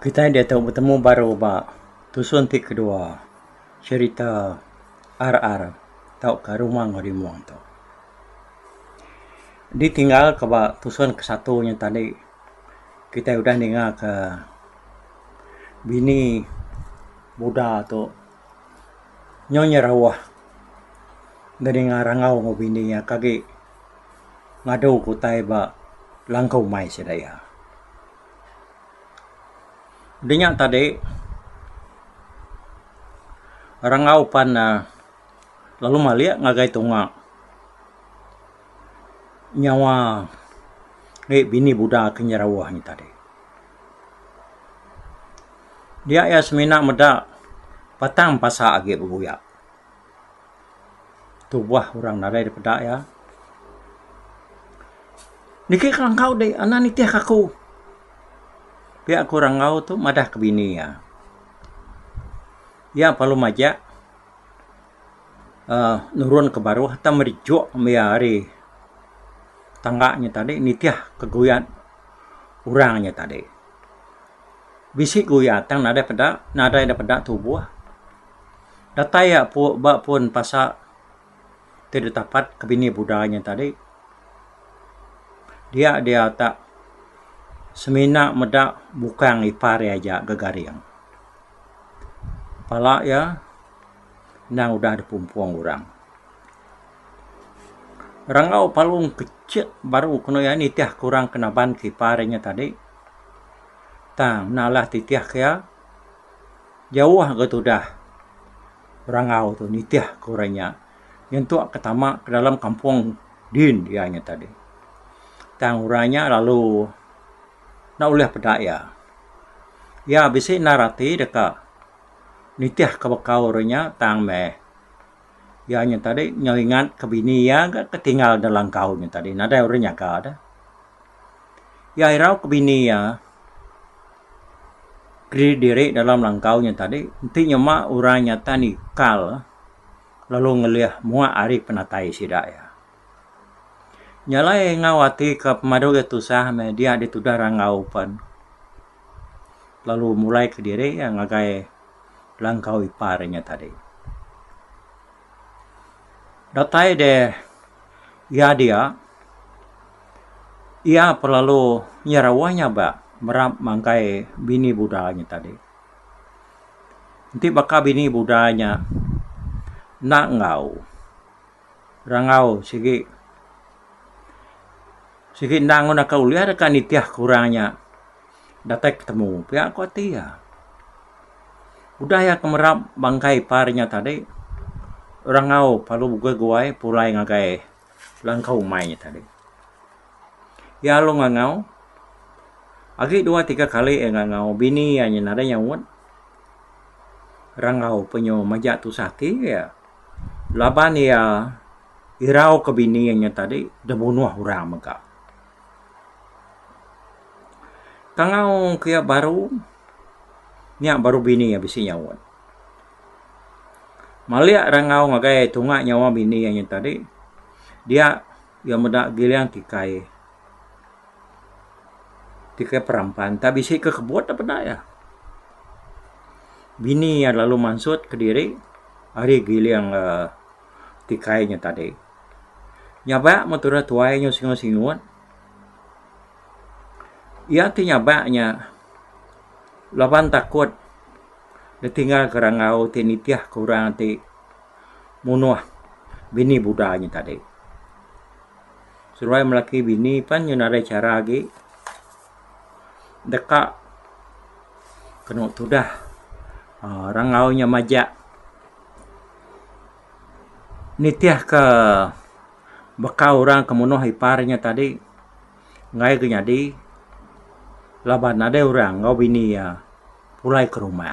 Kita dia tahu bertemu baru bak. Tu suntik kedua. Cerita RR tau ke rumah ngori muang tu. Ditinggal ke tu tusun ke yang tadi. Kita udah dengar ke bini muda tu. Nyonya rawah. Dari ngarangau ngobininya kaki. Ngadu kutai bak langkau mai sedaya dinya tadi rangau panna eh, lalu malia eh, ngagai tunga nyawa ni eh, bini budak kenyarawah ni tadi dia yasmina meda patang pasa agi buya tubuh orang narai daripada ya Niki kang kau deh, anak nitih kaku. aku. Pihak ya, kurang ngau tu madah ke bini ya. Ya perlu majak uh, nurun ke baru hatta merijuk meyari tangganya tadi nitiah keguyan urangnya tadi. Bisik guyatan nadai pada nadai ada pada tubuh. Datai ya pu ba pun pasak tidak dapat kebini budanya tadi. Dia dia tak semina medak bukang ipar aja gegaring. Palak ya, nang udah ada pumpuang orang. Rangau palung kecil baru kena ya nitiah kurang kena ban kiparnya tadi. Tang nalah titiah kaya jauh gitu dah. Rangau tu nitiah kurangnya. Yang tuak ketama ke dalam kampung din dia nya tadi. Tang urangnya lalu Na oleh pada ya. Ya bisi narati deka nitiah ke bekau renya tang me. Ya nya tadi nyelingat ke bini ya ke ketinggal dalam kau nya tadi nada urinya ka ada. Ya irau ke bini ya. Kri diri dalam langkau nya tadi nti nya ma urang nyata ni kal lalu ngelih mua ari penatai sida ya. Nyala yang ngawati ke pemadu itu sahme dia di tudara ngaupan. Lalu mulai ke diri yang ngagai langkau iparnya tadi. Datai de ya dia ia perlu nyarawanya ba merap mangkai bini budanya tadi. Nanti baka bini budanya nak ngau. Rangau sikit Sihindangon na kauliyara ka ni tiyah kurangnya. Datang ketemu, Pihak kau tia. Udah ya kemerap bangkai parinya tadi. Orang ngau palu buka guai pulai ngagai. Langkau mainnya tadi. Ya lo ngangau. Agi dua tiga kali yang ngangau. Bini yang nyenara nyawut. Orang ngau penyo majak tu sakti ya. Laban ya. Irau ke bini yang tadi. Dia bunuh orang megak. kalau kaya baru ni baru bini yang bisi nyawa malia rangau ngagai tunga nyawa bini yang tadi dia yang mendak gilang tikai tikai perampan tak bisa ke kebuat apa nak ya bini yang lalu mansut ke diri hari gilang uh, eh, tikainya tadi nyabak motor tuainya singo singuan ia tinya baknya lawan takut ditinggal kerangau tinitiah kurang ti munuah bini budanya tadi Suruhai melaki bini pan ada cara lagi dekat kena tudah ah, nya majak nitiah ke bekau orang kemunuh iparnya tadi ngai ke nyadi Lebat nadai orang ngawi ni ya, pulai ke rumah.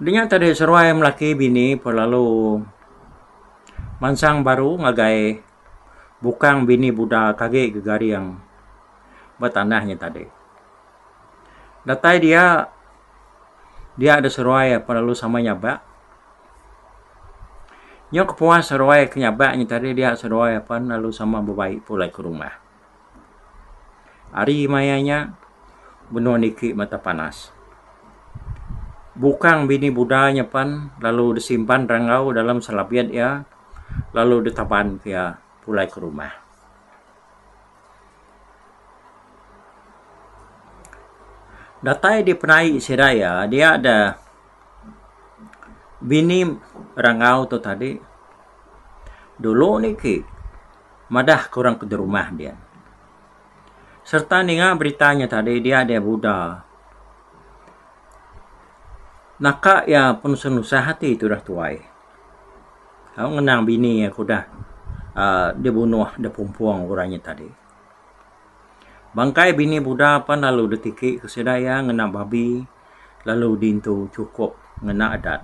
Dengan tadi seruai melaki bini pelalu mansang baru ngagai bukan bini buda kage gegari yang bertanahnya tadi. Datai dia dia ada seruai pelalu sama nyabak. Nyok puas seruai kenyabaknya tadi dia seruai apa lalu sama bebaik pulai ke rumah. Ari mayanya benua niki mata panas. Bukang bini budanya pan lalu disimpan rangau dalam selapian ya lalu ditapan via pulai ke rumah. Datai di penai Siraya dia ada bini rangau tuh tadi dulu niki madah kurang ke rumah dia Serta dengar beritanya tadi dia ada Buddha. Naka yang pun senusah hati itu dah tuai. Kau kenang bini aku kuda, Uh, ah, dia bunuh, dia pumpuang orangnya tadi. Bangkai bini Buddha apa lalu detikik kesedaya, kenang babi lalu dintu cukup ngena adat.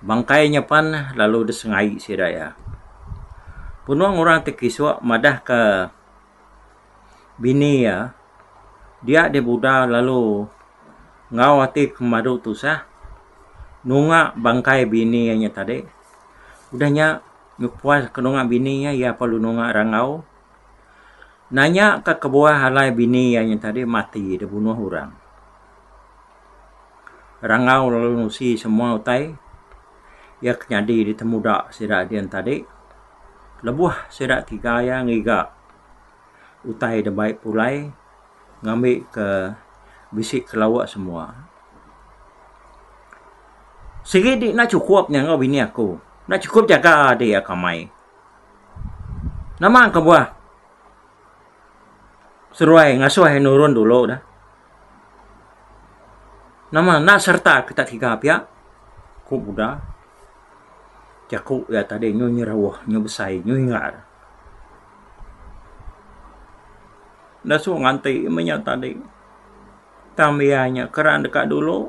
Bangkainya pan lalu disengai kesedaya. Punuang orang tekisua madah ke bini ya dia de buda lalu ngawati kemadu tu sah nunga bangkai bini nya tadi udahnya ngepuas ke nunga bini nya ya perlu nunga rangau nanya ke kebuah halai bini nya tadi mati de bunuh orang rangau lalu nusi semua utai ya kenyadi ditemudak sirak dia tadi lebuh sirak tiga yang ngigak utai dan baik pulai ngambil ke bisik ke lawak semua Sikit dik nak cukup ni ngau bini aku. Nak cukup jaga adik aku mai. Nama kau buah. Seruai ngasuh nurun dulu dah. Nama nak serta kita tiga pihak. aku budak. Cakup ya tadi nyu nyerawah, nyu besai, nyu ingat. na su nganti menya tadi tamianya keran dekat dulu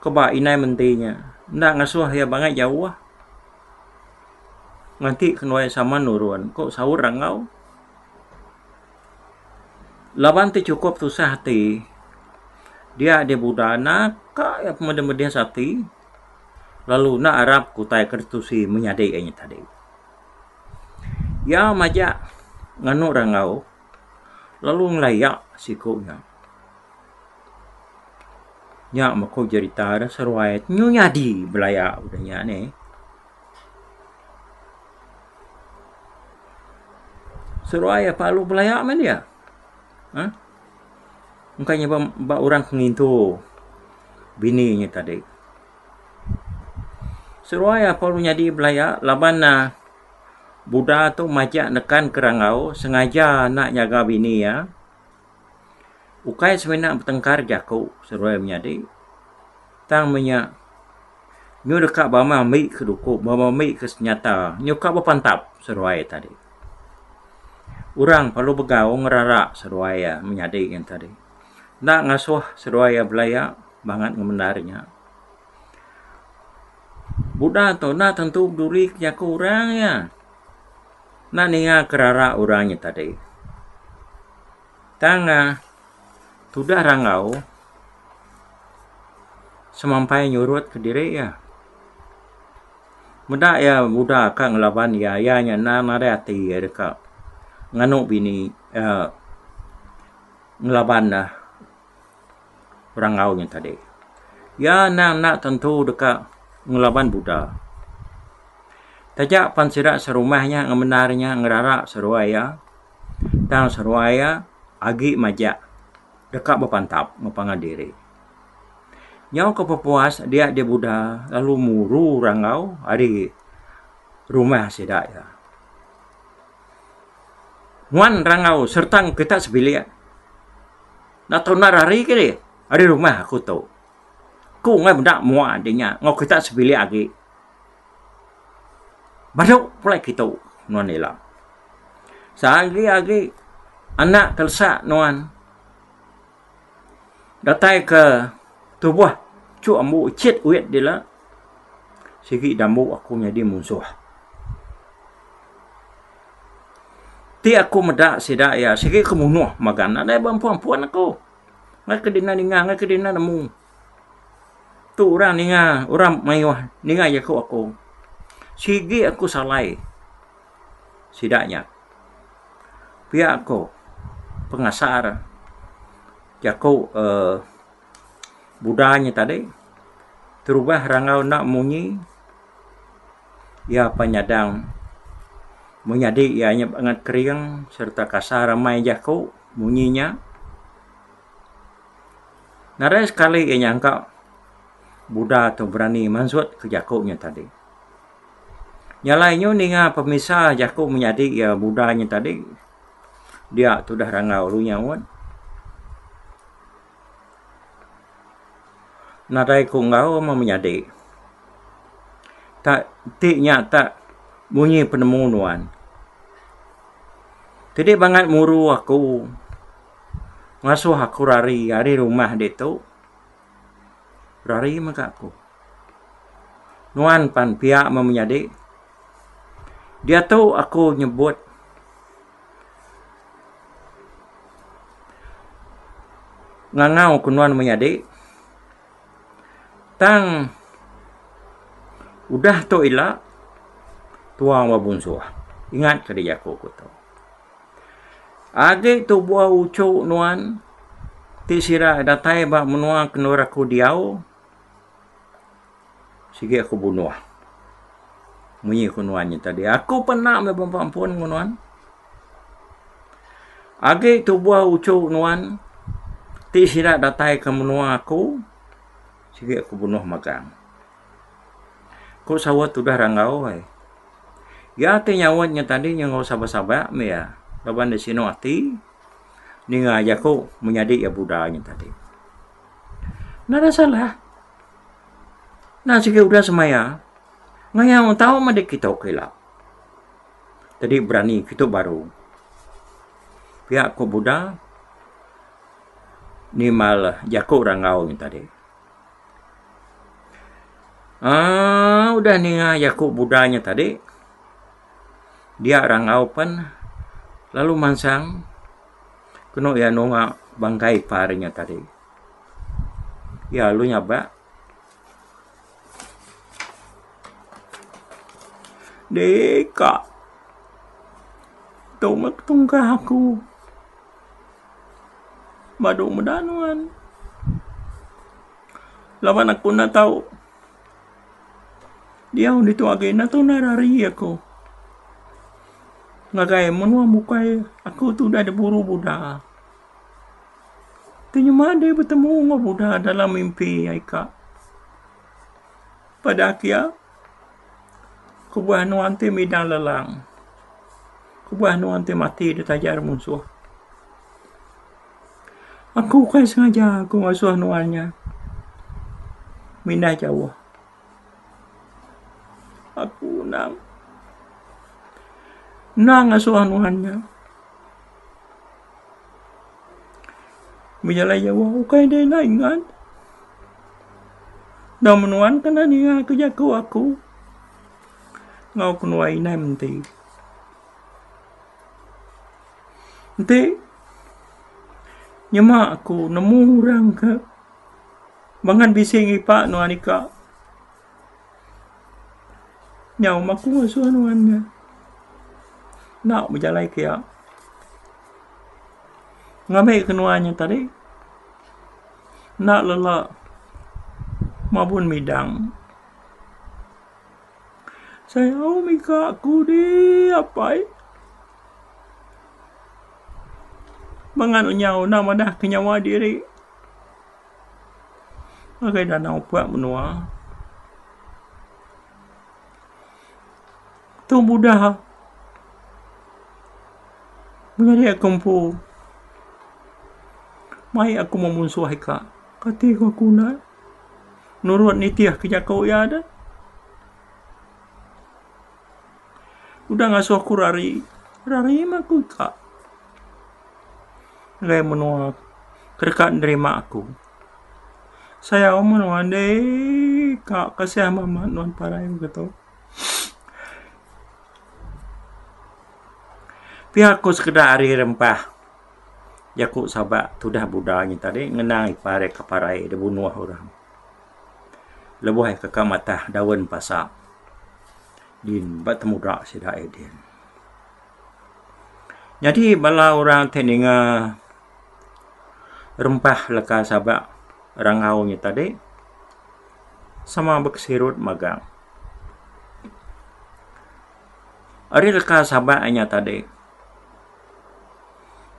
keba inai mentinya nda ngasuh ya banget jauh lah. nganti kenuai sama nurun kok sahur rangau laban te cukup tu sahti dia ada budana ka ya pemeda-meda sati lalu nak arab kutai kertusi ini tadi ya majak nganu rangau lalu ngelayak si kuknya. Nya mako cerita ada seruai nyunya di belayak udah nya ne. Seruayat palu belayak mana dia? Hah? Mungkinnya bapak ba orang kengintu bininya tadi. Seruayat palu nyadi belayak laban lah budak tu majak nekan kerangau sengaja nak jaga bini ya ukai semena bertengkar jaku seruai menyadi tang menya nyu dekat bama mi ke duku bama mi ke senyata nyu ka bapantap seruai tadi urang perlu begau ngerara seruai ya menyadi yang tadi nak ngasuh seruai ya belaya banget ngemendarnya Budak tu nak tentu duri kerja urang ya na niya kerara orangnya tadi. Tanga tudah rangau semampai nyurut ke diri ya. Muda ya muda kak lawan ya ya nya na nare ati ya dekak nganu bini ya, ngelawan na lah orang tadi. Ya na na tentu dekat ngelawan Buddha. Taja pansira serumahnya ngemenarnya ngerara seruaya dan seruaya agi majak dekat bepantap ngepangan diri. Nyau kepepuas dia dia buda lalu muru rangau hari rumah sidak ya. Wan rangau serta kita sebilia. Ya. Nato narari kiri hari rumah aku tahu. Ku ngai benda muat dinya ngau kita sebilia agi. Masuk pula kita Nuan Elam Sehari-hari Anak kelesak Nuan Datai ke Tubuh Cuk ambu Cet uit dia lah Sigi dambu aku menjadi musuh Ti aku medak sida ya Sigi kemunuh Magana Ada perempuan-perempuan aku Ngai kedina dina Ngai kedina dina Tu orang ninga Orang mayuah Ninga ya aku aku Sigi aku salai. Sidaknya. Pihak aku pengasar jako uh, eh, budanya tadi terubah rangau nak munyi ia penyadang menyadi ia hanya kering serta kasar ramai jako munyinya nara sekali yang nyangka budak atau berani mansut ke jakonya tadi yang lainnya ni dengan ah, pemisah Yakub menjadi ya budanya tadi dia tu dah rangau lu wan. Nadai ku ngau mau menjadi. Tak ti tak bunyi penemuan nuan. Tidak banget muru aku. ngasuh aku rari dari rumah dia tu. Rari maka aku. Nuan pan pihak mau dia tahu aku nyebut Ngangau kunuan menyadi Tang Udah tu ilak Tuang wabun suah Ingat kali aku aku tahu Agi tu buah ucuk nuan Ti sirah datai bak menuang kenur aku diau Sigi aku bunuh ah. Munyi khunwannya tadi. Aku pernah berpampuan pampun khunwan. Agi itu buah ucu nuan ti sirat datai ke menua aku sigi aku bunuh makan. Kau sawat sudah dah Ya te nyawanya tadi yang kau saba-saba me ya. Baban de sino ati ni ngaja ko menyadi ya budanya tadi. Nada salah. Nah sigi udah semaya. Nah yang tahu mana kita okey lah. Jadi berani kita baru. Pihak ko buda ni mal jaku orang awal ni tadi. Ah, udah ni ngah jaku budanya tadi. Dia orang awal pun, lalu mansang kena ya nongak bangkai parinya tadi. Ya lu nyabak Deka. Tau mak tungkah aku. Madu medanuan. Lawan aku na tau. Dia undi tu agen na tu narari aku. Ngagai mun wa mukai aku tu dah de buru buda. Tinyu made bertemu ngobuda dalam mimpi aika. Pada akhirnya, kubuah nuan ti midang lelang kubuah nuan ti mati di tajar musuh aku kan sengaja aku masuk nuannya minah jauh aku nang nang asuh nuannya Menyala jawa, ukai dia nak ingat. Dan menuan kena ni aku jaga aku. aku ngoku no aina mti nte nyama aku nemu orang ke mangan bisingi pak no anika nyau maku ngasuh no anga nak berjalan ke ya ngamai kenuanya tadi nak lelak mabun midang saya Sayang Mika aku di apa eh? Menganu nyau nama dah kenyawa diri. Okey dah nak buat menua. Tu mudah. Bila dia kumpul. Mai aku memusuh haika. Kati aku nak. Nurut nitiah kerja kau ya dah. udah ngasuh aku rari rari mah aku tak lai menua kereka nerima aku saya omong nuan deh kak kasih mama nuan parah yang gitu pihak aku sekedar hari rempah ya aku sabak tudah budanya tadi ngenang ipare parai, dia bunuh orang lebuh ke kamatah daun pasak din bat muda sida edin. Eh Jadi bala orang teninga rempah leka sabak orang awalnya tadi sama beksirut magang. Ari leka sabak hanya tadi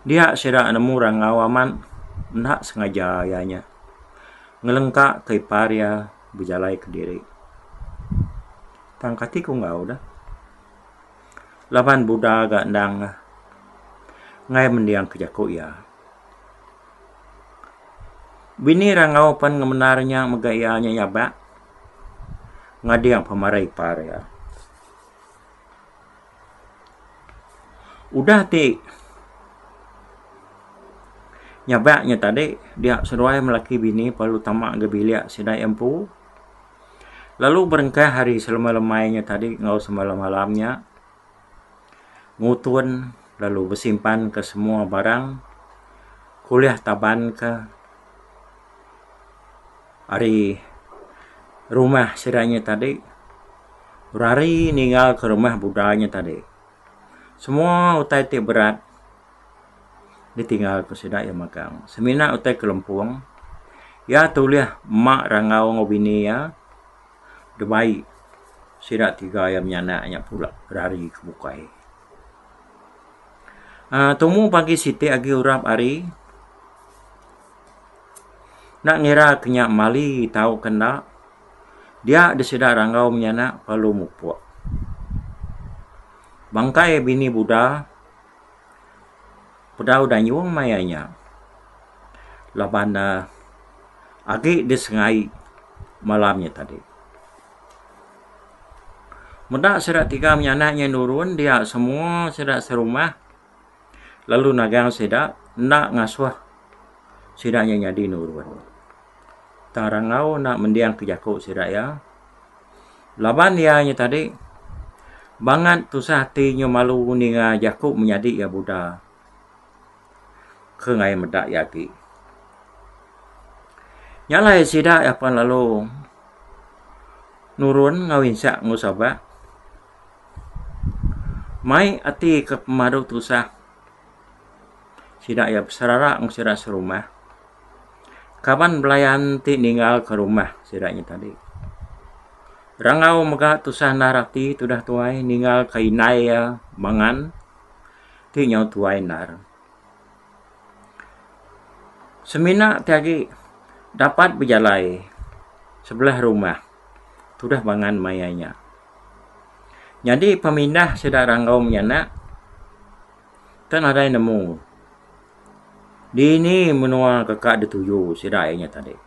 dia sida nemu orang awaman nak sengaja ayanya ngelengkak ke paria bujalai ke diri tang kati ko nga da laban buda ga nang ngai mendiang ke jako ya bini rangau pan ngamenarnya megayanya ya ba ngadiang pamarai par ya udah ti nyabaknya tadi dia seruai melaki bini palu tamak ge bilia sidai empu lalu berengkah hari selama-lamanya tadi ngau semalam-malamnya ngutun lalu bersimpan ke semua barang kuliah taban ke hari rumah siranya tadi berhari ninggal ke rumah budanya tadi semua utai ti berat ditinggal ke sida ya makang semina utai kelempuang ya tuliah mak rangau ngobini ya Terbaik Sirat tiga yang menyanak Yang pula berhari ke bukai uh, ah, Tunggu pagi siti Agi urap hari Nak ngira kenyak mali Tahu kena Dia disida ranggau menyanak Palu mupuak Bangkai bini buddha Pedau dan yuang mayanya Laban uh, Agi disengai Malamnya tadi Muda sedak tiga menyanak yang nurun dia semua sedak serumah. Lalu nagang sedak nak ngasuh sedak yang nyadi nurun. Tarangau nak mendiang kejakuk jakuk sedak ya. Laban dia yang tadi Bangat tu hatinya nyomalu ninga Yakub menyadi ya Buddha. Kengai medak yaki. Nyalai sedak apa ya lalu nurun ngawin sak ngusabak mai ati ke pemadu tusah sidak ya sarara ang sira serumah kapan belayan ti ninggal ke rumah sidaknya tadi rangau mega tusah narati sudah tuai ninggal ke inaya mangan ti nyau tuai nar semina tiagi dapat berjalai sebelah rumah sudah mangan mayanya jadi pemindah sedar kaum yang nak kan ada yang nemu di ini menua kakak di tujuh saudara nya tadi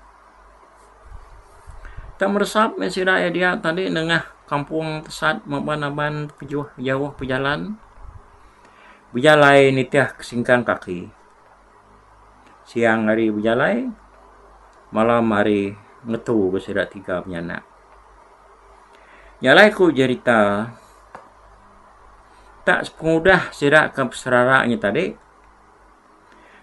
tak meresap eh, saudara dia tadi nengah kampung tersat maban-maban pejuh jauh pejalan berjalan nitiah kesingkan kaki siang hari berjalan malam hari ngetu ke sedar tiga punya anak Nyalai ku cerita tak semudah sirak ke seraraknya tadi.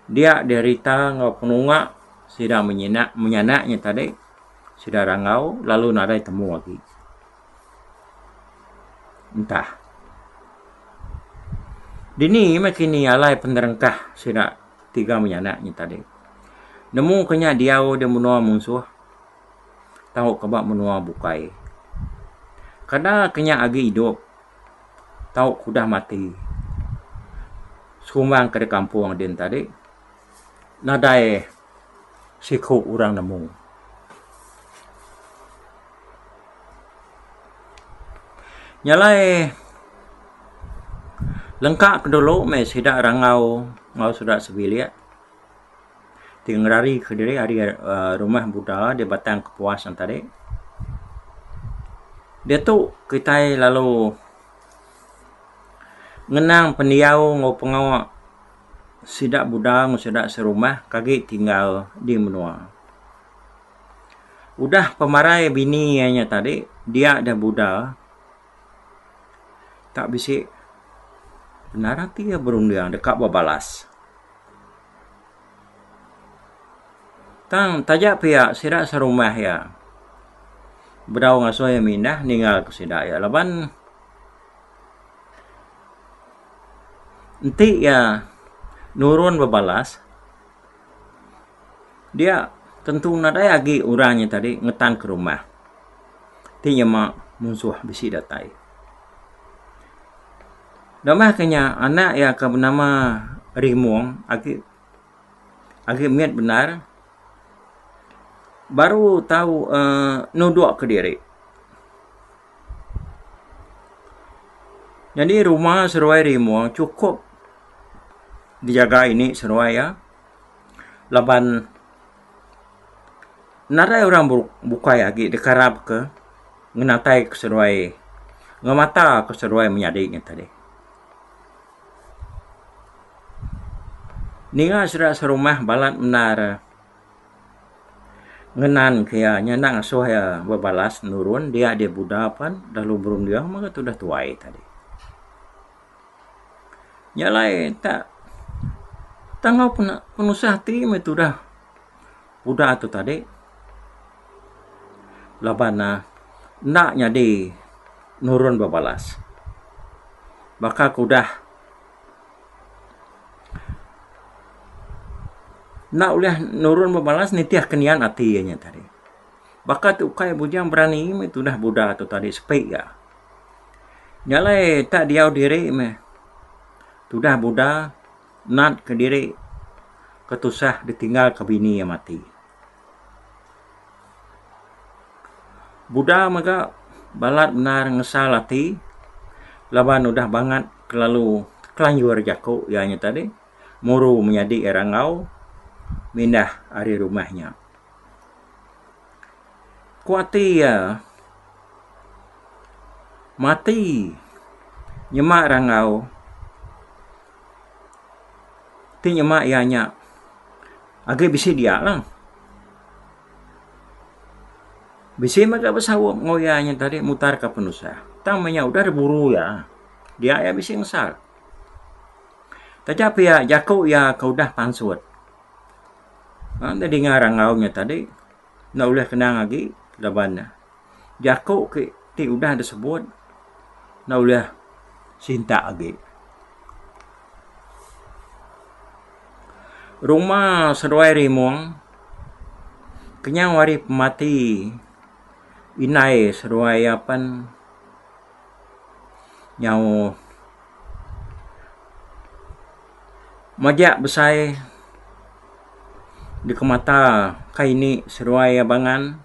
Dia derita ngau penungak sirak menyenak menyanaknya tadi. Sirak rangau lalu nadai temu lagi. Entah. Dini makini alai penderengkah sirak tiga menyanaknya tadi. Nemu kenya dia dia menua musuh. Tahu kebak menua bukai. Kadang kenya agi hidup tau aku mati sumang ke kampung din tadi nadai siku orang nemu nyalai lengkap ke dulu me sida rangau ngau sudah sebilia tinggari ke diri hari eh, rumah buddha di batang kepuasan tadi dia tu kita lalu ngenang pendiau ngau pengawak sidak buda ngau sidak serumah kaki tinggal di menua udah pemarai bini nya tadi dia ada buda tak bisi benar hati ya berundang dekat balas. tang tajak pihak sidak serumah ya berau ngasoi ya minah ninggal ke sidak ya laban nanti ya nurun berbalas dia tentu nadai lagi orangnya tadi ngetan ke rumah tinya mak musuh besi datai Nah kenya anak yang akan bernama Rimuang agi agi miat benar baru tahu uh, nuduk ke diri. Jadi rumah seruai Rimuang cukup dijaga ini semua ya. Laban nara orang buka ya di kerap ke ngenatai ke semua ngemata ke semua menyadi tadi. Nih sudah serumah balat menara ngenan kaya nyenang asuh berbalas nurun dia dia buda pan lalu belum dia maka tu dah tuai tadi nyalai tak tangau penuh, penuh sehati itu dah udah tu tadi laban nah nak nyadi nurun babalas maka ku dah nak ulah nurun babalas nitiah kenian ati nya tadi maka tu kaya bujang berani itu dah budak tu tadi lah, sepik ya nyalai tak diau diri me tu dah budak nat ke diri ketusah ditinggal ke bini yang mati Buddha maka balat benar ngesal hati laban udah banget kelalu kelanjur jaku yangnya tadi muru menjadi erangau mindah dari rumahnya kuati ya mati nyemak rangau tinya mak ya nya agak bisi dia lah bisi maka besawo ngoyanya tadi mutar ke penusa tamanya udah buru ya dia ya bisi ngsar tapi ya jaku ya kau dah pansuat Tadi ha, ngarang ngaungnya tadi, nak ulah kenang lagi lebannya. Jakob ke ti udah ada sebut, nak ulah cinta lagi. Okay. rumah seruai rimung kenyang wari mati inai seruai apa nyau majak besai di kemata kaini seruai abangan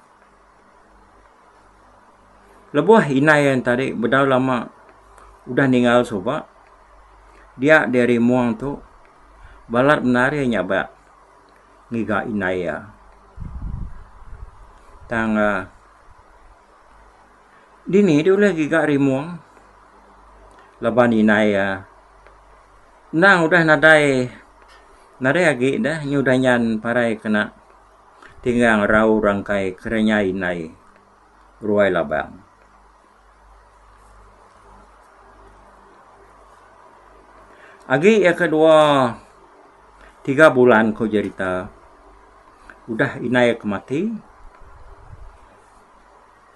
lebuah inai yang tadi bedau lama udah ninggal sobat dia dari muang tu balat menari nya ba ngiga inai ya tang ah. di ni dia boleh giga rimuang laban inai ya nang udah nadai nadai agi dah nyudah nyan parai kena tinggang rau rangkai kerenya inai ruai labang agi yang kedua tiga bulan kau cerita udah inai kemati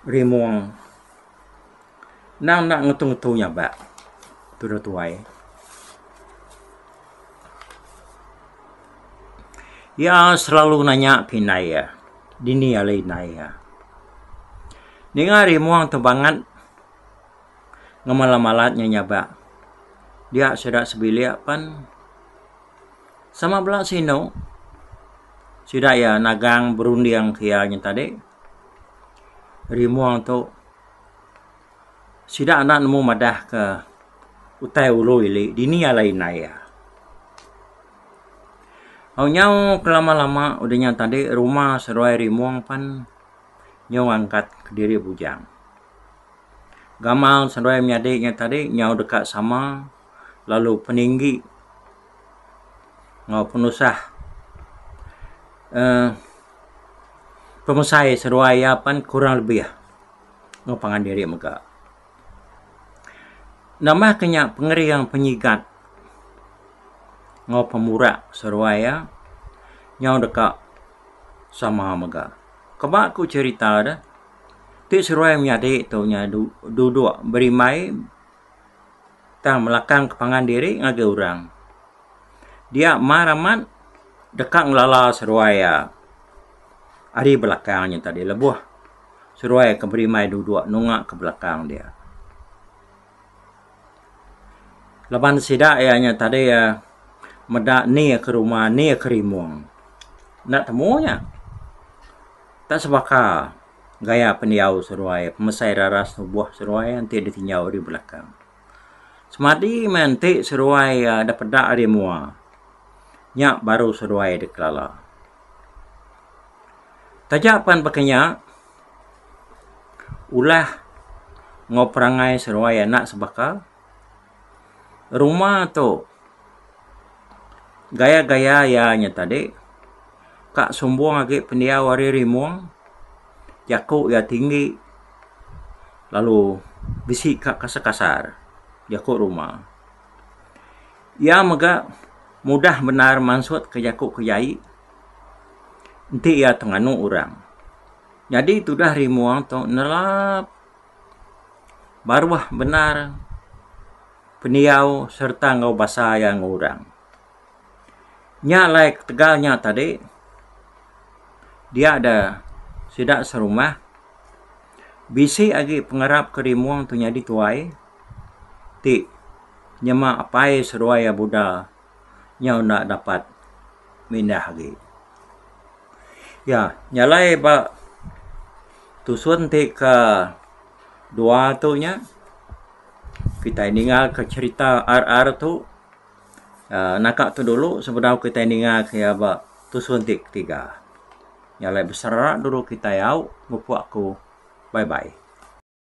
rimuang nang nak ngetung ngetungnya ba tuh tuai ya selalu nanya pinai ya dini alai nai ya dengar rimuang tebangan ngemalam-malatnya nyaba dia sedak sebilia pan sama pula sino sudah ya nagang berundi berundiang kianya tadi rimuang tu sudah anak nemu madah ke utai ulu ini dini alai lain ya Aku nyau kelama lama udahnya tadi rumah seruai rimuang pan nyau angkat ke diri bujang. Gamal seruai menyadiknya tadi nyau dekat sama lalu peninggi oh, penusah uh, eh, pemusai seruai apa kurang lebih ya oh, diri mereka. nama kenyak pengeri yang penyigat ngau seruaya, seruai ya. nyau dekat sama mereka. kebak ku cerita ada ti seruaya menyadi tu nya duduk berimai tak melakang kepangan diri ngagi orang dia maramat dekat ngelala seruaya ah, hari belakangnya tadi lebuh seruaya keberimai duduk nungak ke belakang dia Laban sidak ianya tadi ya medak ni ke rumah ni ke rimung nak temunya tak sebaka gaya peniau seruai pemesai raras buah seruai yang tiada di belakang semadi mentik seruai ada ah, pedak di muah nyak baru seruai di Kelala. Tajak pan pakainya, ulah ngoperangai seruai anak sebaka, rumah tu gaya-gaya ya tadi kak sumbuang lagi pendia wari rimuang jaku ya tinggi lalu bisik kak kasar-kasar jaku rumah Ia ya, mega mudah benar mansut ke Yakub ke Yai. Nanti ia tenganu orang. Jadi itu dah rimuang tu nerap. Baruah benar peniaw serta ngau basa yang orang. Nyalek tegalnya tadi dia ada sidak serumah bisi agi pengerap kerimuang tu nyadi tuai ti nyema apai seruaya budal nyau nak dapat minah lagi. Ya, nyalai ba tusun ti ke dua tu nya. Kita ninggal ke cerita RR tu. Uh, nakak tu dulu sebelum kita ninggal ke ya ba tusun ti tiga. Nyalai besar dulu kita yau bapak aku. Bye bye.